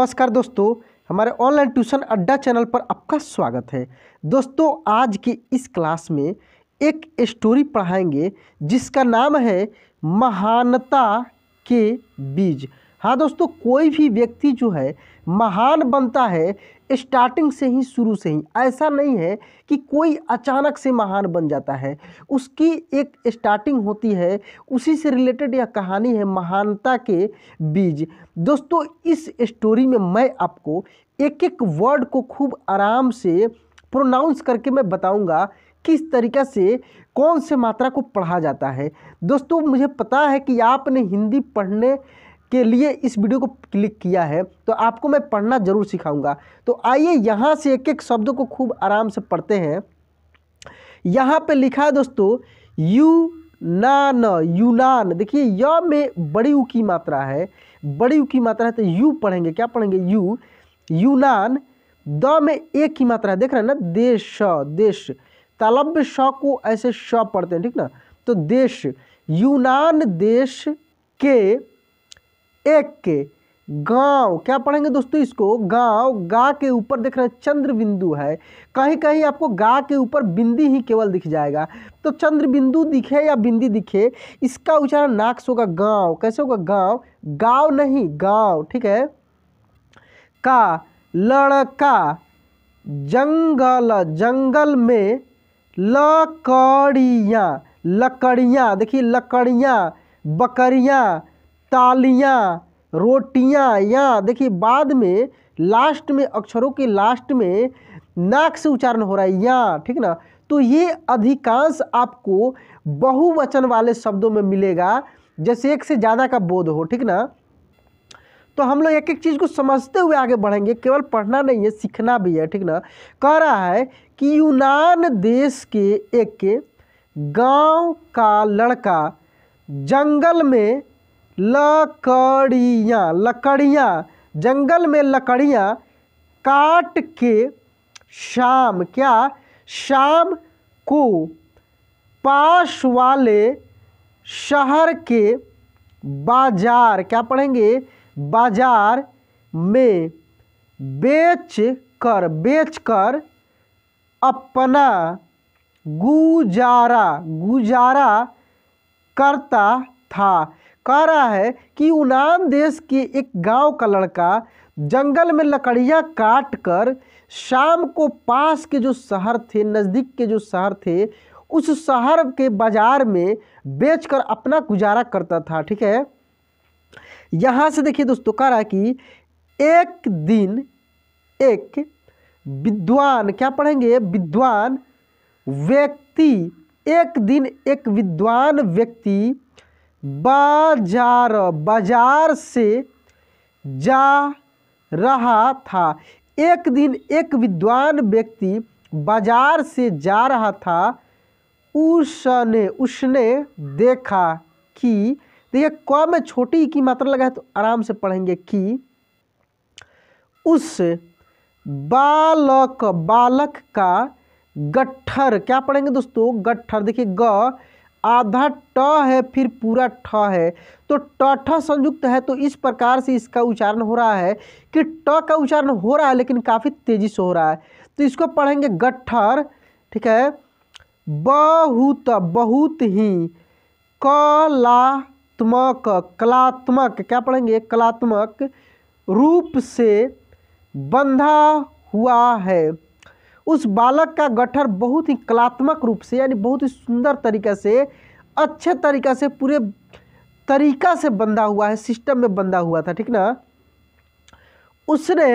नमस्कार दोस्तों हमारे ऑनलाइन ट्यूशन अड्डा चैनल पर आपका स्वागत है दोस्तों आज की इस क्लास में एक स्टोरी पढ़ाएंगे जिसका नाम है महानता के बीज हाँ दोस्तों कोई भी व्यक्ति जो है महान बनता है स्टार्टिंग से ही शुरू से ही ऐसा नहीं है कि कोई अचानक से महान बन जाता है उसकी एक स्टार्टिंग होती है उसी से रिलेटेड यह कहानी है महानता के बीज दोस्तों इस स्टोरी में मैं आपको एक एक वर्ड को खूब आराम से प्रोनाउंस करके मैं बताऊंगा किस तरीक़ा से कौन से मात्रा को पढ़ा जाता है दोस्तों मुझे पता है कि आपने हिंदी पढ़ने के लिए इस वीडियो को क्लिक किया है तो आपको मैं पढ़ना ज़रूर सिखाऊंगा तो आइए यहाँ से एक एक शब्द को खूब आराम से पढ़ते हैं यहाँ पे लिखा है दोस्तों यू नान यूनान देखिए य में बड़ी ऊ की मात्रा है बड़ी ऊ की मात्रा है तो यू पढ़ेंगे क्या पढ़ेंगे यू यूनान द में एक की मात्रा है देख रहे हैं ना देश देश तालब्य श को ऐसे श पढ़ते हैं ठीक ना तो देश यूनान देश के एक के गांव क्या पढ़ेंगे दोस्तों इसको गांव गा के ऊपर देख रहे हैं चंद्र बिंदु है कहीं कहीं आपको गा के ऊपर बिंदी ही केवल दिख जाएगा तो चंद्र बिंदु दिखे या बिंदी दिखे इसका उच्चारण नाक से होगा गांव कैसे होगा गांव गांव नहीं गांव ठीक है का लड़का जंगल जंगल में लकड़ियाँ लकड़ियाँ देखिए लकड़ियाँ बकरियाँ तालियाँ रोटियाँ या देखिए बाद में लास्ट में अक्षरों के लास्ट में नाक से उच्चारण हो रहा है या ठीक ना तो ये अधिकांश आपको बहुवचन वाले शब्दों में मिलेगा जैसे एक से ज़्यादा का बोध हो ठीक ना तो हम लोग एक एक चीज़ को समझते हुए आगे बढ़ेंगे केवल पढ़ना नहीं है सीखना भी है ठीक ना कह रहा है कि यूनान देश के एक गांव का लड़का जंगल में लकड़ियाँ लकड़ियाँ जंगल में लकड़ियाँ काट के शाम क्या शाम को पास वाले शहर के बाजार क्या पढ़ेंगे बाजार में बेच कर बेच कर अपना गुजारा गुजारा करता था कह रहा है कि यूनान देश के एक गांव का लड़का जंगल में लकड़ियां काट कर शाम को पास के जो शहर थे नज़दीक के जो शहर थे उस शहर के बाज़ार में बेचकर अपना गुजारा करता था ठीक है यहाँ से देखिए दोस्तों कह रहा है कि एक दिन एक विद्वान क्या पढ़ेंगे विद्वान व्यक्ति एक दिन एक विद्वान व्यक्ति बाजार बाजार से जा रहा था एक दिन एक विद्वान व्यक्ति बाजार से जा रहा था उसने उसने देखा कि देखिए क में छोटी की मात्रा लगा है तो आराम से पढ़ेंगे कि उस बालक बालक का गट्ठर क्या पढ़ेंगे दोस्तों गट्ठर देखिए ग आधा ट है फिर पूरा ठ है तो ट ठ संयुक्त है तो इस प्रकार से इसका उच्चारण हो रहा है कि ट का उच्चारण हो रहा है लेकिन काफ़ी तेज़ी से हो रहा है तो इसको पढ़ेंगे गट्ठर ठीक है बहुत बहुत ही कलात्मक कलात्मक क्या पढ़ेंगे कलात्मक रूप से बंधा हुआ है उस बालक का गठर बहुत ही कलात्मक रूप से यानी बहुत ही सुंदर तरीक़े से अच्छे तरीक़ा से पूरे तरीक़ा से बंधा हुआ है सिस्टम में बंधा हुआ था ठीक ना उसने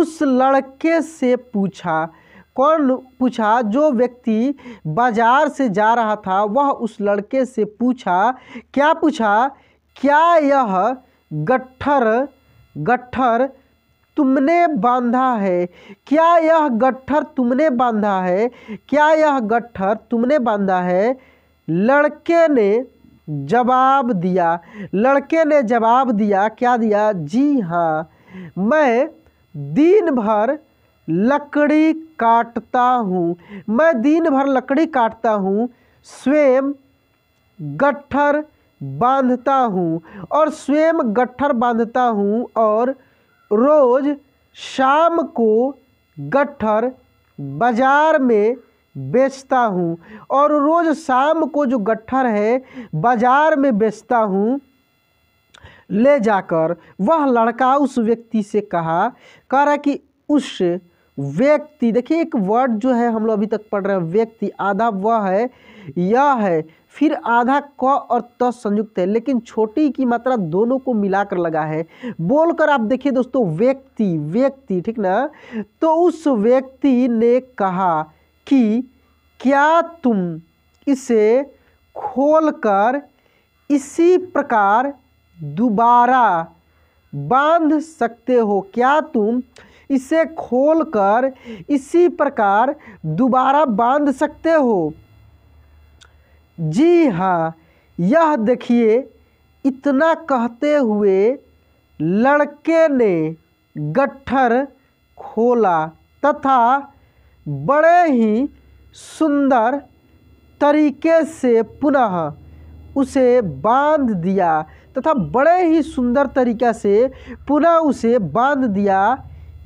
उस लड़के से पूछा कौन पूछा जो व्यक्ति बाज़ार से जा रहा था वह उस लड़के से पूछा क्या पूछा क्या यह गट्ठर गट्ठर तुमने बांधा है क्या यह गट्ठर तुमने बांधा है क्या यह गट्ठर तुमने बांधा है लड़के ने जवाब दिया लड़के ने जवाब दिया क्या दिया जी हाँ मैं दिन भर लकड़ी काटता हूँ मैं दिन भर लकड़ी काटता हूँ स्वयं गट्ठर बांधता हूँ और स्वयं गट्ठर बांधता हूँ और रोज शाम को गट्ठर बाज़ार में बेचता हूँ और रोज़ शाम को जो गट्ठर है बाज़ार में बेचता हूँ ले जाकर वह लड़का उस व्यक्ति से कहा कह रहा कि उस व्यक्ति देखिए एक वर्ड जो है हम लोग अभी तक पढ़ रहे हैं व्यक्ति आधा वह है यह है फिर आधा क और त संयुक्त है लेकिन छोटी की मात्रा दोनों को मिलाकर लगा है बोलकर आप देखिए दोस्तों व्यक्ति व्यक्ति ठीक ना तो उस व्यक्ति ने कहा कि क्या तुम इसे खोलकर इसी प्रकार दोबारा बांध सकते हो क्या तुम इसे खोलकर इसी प्रकार दोबारा बांध सकते हो जी हाँ यह देखिए इतना कहते हुए लड़के ने गट्ठर खोला तथा बड़े ही सुंदर तरीके से पुनः उसे बांध दिया तथा बड़े ही सुंदर तरीक़ा से पुनः उसे बांध दिया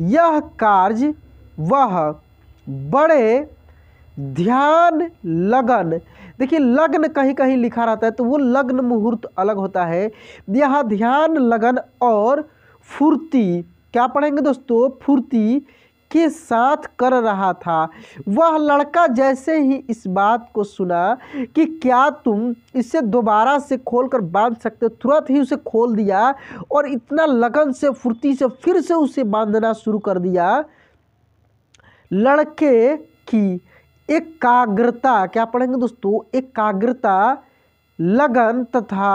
यह कार्य वह बड़े ध्यान लगन देखिए लग्न कहीं कहीं लिखा रहता है तो वो लग्न मुहूर्त अलग होता है यह ध्यान लगन और फुर्ती क्या पढ़ेंगे दोस्तों फुर्ती के साथ कर रहा था वह लड़का जैसे ही इस बात को सुना कि क्या तुम इसे दोबारा से खोल कर बांध सकते हो तुरंत ही उसे खोल दिया और इतना लगन से फुर्ती से फिर से उसे बांधना शुरू कर दिया लड़के की एकाग्रता क्या पढ़ेंगे दोस्तों एकाग्रता लगन तथा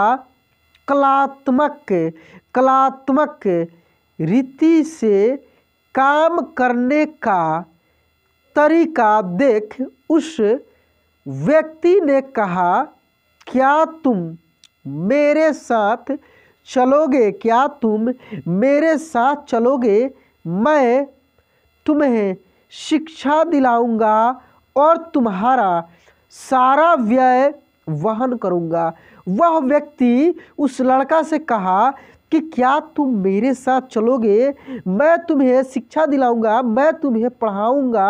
कलात्मक कलात्मक रीति से काम करने का तरीका देख उस व्यक्ति ने कहा क्या तुम मेरे साथ चलोगे क्या तुम मेरे साथ चलोगे मैं तुम्हें शिक्षा दिलाऊंगा और तुम्हारा सारा व्यय वहन करूँगा वह व्यक्ति उस लड़का से कहा कि क्या तुम मेरे साथ चलोगे मैं तुम्हें शिक्षा दिलाऊंगा मैं तुम्हें पढ़ाऊंगा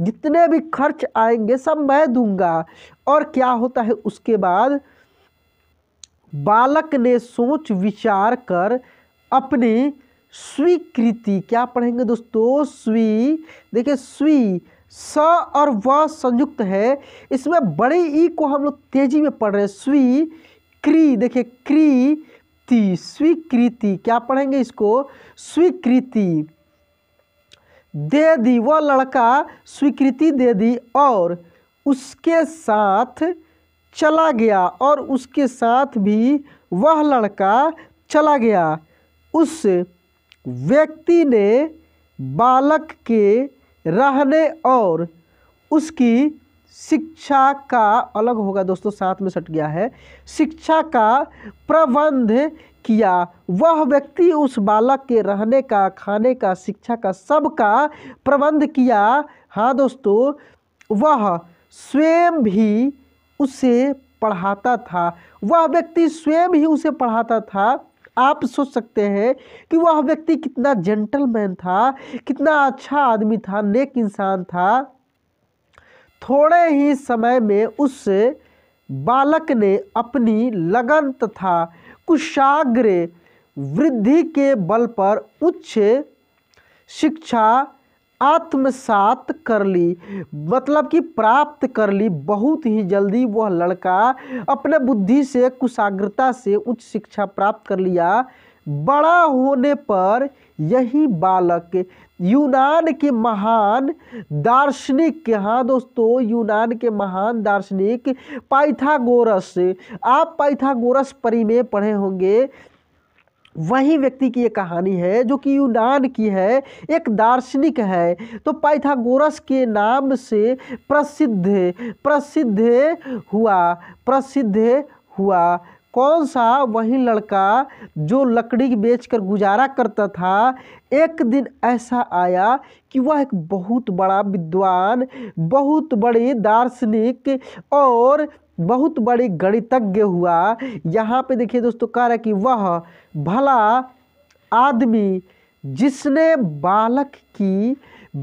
जितने भी खर्च आएंगे सब मैं दूंगा और क्या होता है उसके बाद बालक ने सोच विचार कर अपनी स्वीकृति क्या पढ़ेंगे दोस्तों स्वी देखिए स्वी स और व संयुक्त है इसमें बड़े ई को हम लोग तेजी में पढ़ रहे हैं स्वी क्री देखिए क्री ती स्वीकृति क्या पढ़ेंगे इसको स्वीकृति दे दी वह लड़का स्वीकृति दे दी और उसके साथ चला गया और उसके साथ भी वह लड़का चला गया उस व्यक्ति ने बालक के रहने और उसकी शिक्षा का अलग होगा दोस्तों साथ में सट गया है शिक्षा का प्रबंध किया वह व्यक्ति उस बालक के रहने का खाने का शिक्षा का सब का प्रबंध किया हाँ दोस्तों वह स्वयं भी उसे पढ़ाता था वह व्यक्ति स्वयं ही उसे पढ़ाता था आप सोच सकते हैं कि वह व्यक्ति कितना जेंटलमैन था कितना अच्छा आदमी था नेक इंसान था थोड़े ही समय में उस बालक ने अपनी लगन तथा कुशाग्र वृद्धि के बल पर उच्च शिक्षा आत्मसात कर ली मतलब कि प्राप्त कर ली बहुत ही जल्दी वह लड़का अपने बुद्धि से कुशाग्रता से उच्च शिक्षा प्राप्त कर लिया बड़ा होने पर यही बालक यूनान के महान दार्शनिक के हाँ दोस्तों यूनान के महान दार्शनिक पाइथागोरस आप पाइथागोरस परिमेय पढ़े होंगे वही व्यक्ति की ये कहानी है जो कि यूनान की है एक दार्शनिक है तो पाइथागोरस के नाम से प्रसिद्ध प्रसिद्ध हुआ प्रसिद्ध हुआ कौन सा वही लड़का जो लकड़ी बेचकर गुजारा करता था एक दिन ऐसा आया कि वह एक बहुत बड़ा विद्वान बहुत बड़े दार्शनिक और बहुत बड़ी गणितज्ञ हुआ यहाँ पे देखिए दोस्तों कह रहा है कि वह भला आदमी जिसने बालक की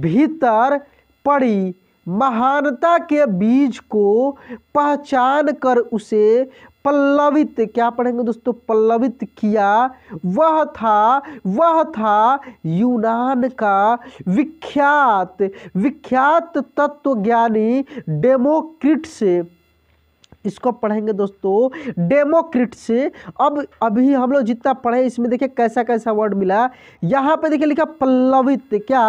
भीतर पड़ी महानता के बीज को पहचान कर उसे पल्लवित क्या पढ़ेंगे दोस्तों पल्लवित किया वह था वह था यूनान का विख्यात विख्यात तत्वज्ञानी डेमोक्रिट से इसको पढ़ेंगे दोस्तों डेमोक्रिट से अब अभी हम लोग जितना पढ़े इसमें देखिए कैसा कैसा वर्ड मिला यहाँ पे देखिए लिखा पल्लवित क्या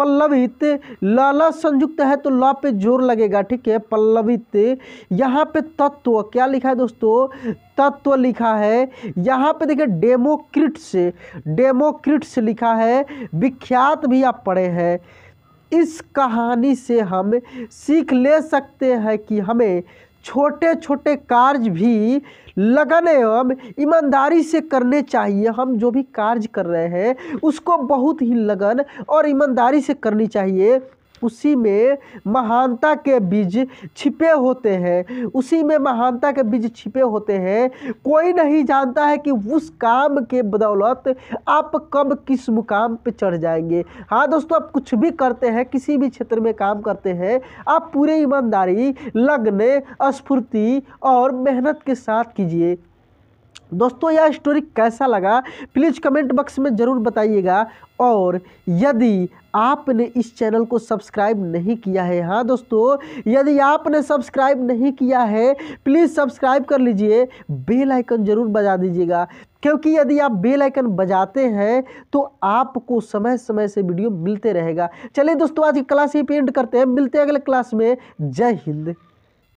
पल्लवित ल संयुक्त है तो ल पे जोर लगेगा ठीक है पल्लवित यहाँ पे तत्व क्या लिखा है दोस्तों तत्व लिखा है यहाँ पे देखिए डेमोक्रिट से डेमोक्रिट से लिखा है विख्यात भी आप पढ़े हैं इस कहानी से हम सीख ले सकते हैं कि हमें छोटे छोटे कार्य भी लगन एवं ईमानदारी से करने चाहिए हम जो भी कार्य कर रहे हैं उसको बहुत ही लगन और ईमानदारी से करनी चाहिए उसी में महानता के बीज छिपे होते हैं उसी में महानता के बीज छिपे होते हैं कोई नहीं जानता है कि उस काम के बदौलत आप कब किस मुकाम पर चढ़ जाएंगे हाँ दोस्तों आप कुछ भी करते हैं किसी भी क्षेत्र में काम करते हैं आप पूरे ईमानदारी लगने स्फूर्ति और मेहनत के साथ कीजिए दोस्तों यह स्टोरी कैसा लगा प्लीज़ कमेंट बॉक्स में ज़रूर बताइएगा और यदि आपने इस चैनल को सब्सक्राइब नहीं किया है हाँ दोस्तों यदि आपने सब्सक्राइब नहीं किया है प्लीज़ सब्सक्राइब कर लीजिए बेल आइकन ज़रूर बजा दीजिएगा क्योंकि यदि आप बेल आइकन बजाते हैं तो आपको समय समय से वीडियो मिलते रहेगा चलिए दोस्तों आज की क्लास ही पेंट करते हैं मिलते हैं अगले क्लास में जय हिंद